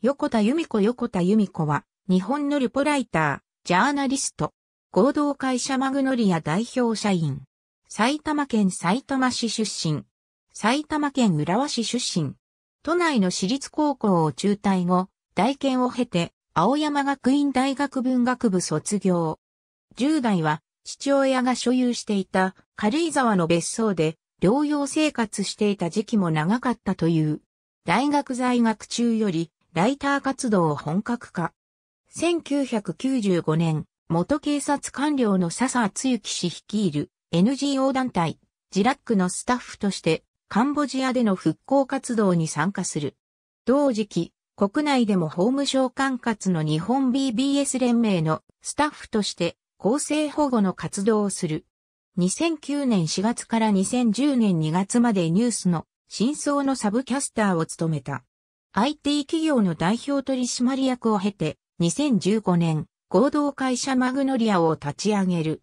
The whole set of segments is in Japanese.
横田由美子横田由美子は、日本のルポライター、ジャーナリスト、合同会社マグノリア代表社員、埼玉県埼玉市出身、埼玉県浦和市出身、都内の私立高校を中退後、大研を経て、青山学院大学文学部卒業。10代は、父親が所有していた軽井沢の別荘で、療養生活していた時期も長かったという。大学在学中よりライター活動を本格化。1995年、元警察官僚の笹厚幸氏率いる NGO 団体、ジラックのスタッフとして、カンボジアでの復興活動に参加する。同時期、国内でも法務省管轄の日本 BBS 連盟のスタッフとして、公正保護の活動をする。2009年4月から2010年2月までニュースの真相のサブキャスターを務めた。IT 企業の代表取締役を経て、2015年、合同会社マグノリアを立ち上げる。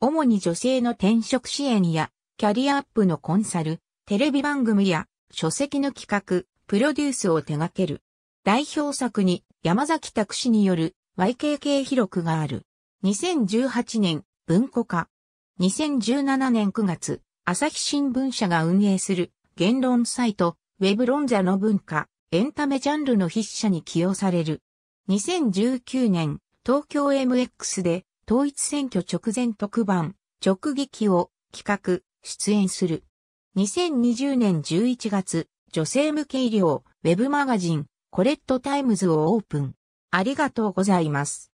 主に女性の転職支援や、キャリアアップのコンサル、テレビ番組や、書籍の企画、プロデュースを手掛ける。代表作に、山崎拓司による、YKK 広くがある。2018年、文庫化。2017年9月、朝日新聞社が運営する、言論サイト、ウェブ論者の文化、エンタメジャンルの筆者に起用される。2019年、東京 MX で統一選挙直前特番、直撃を企画、出演する。2020年11月、女性向け医療、ウェブマガジン、コレットタイムズをオープン。ありがとうございます。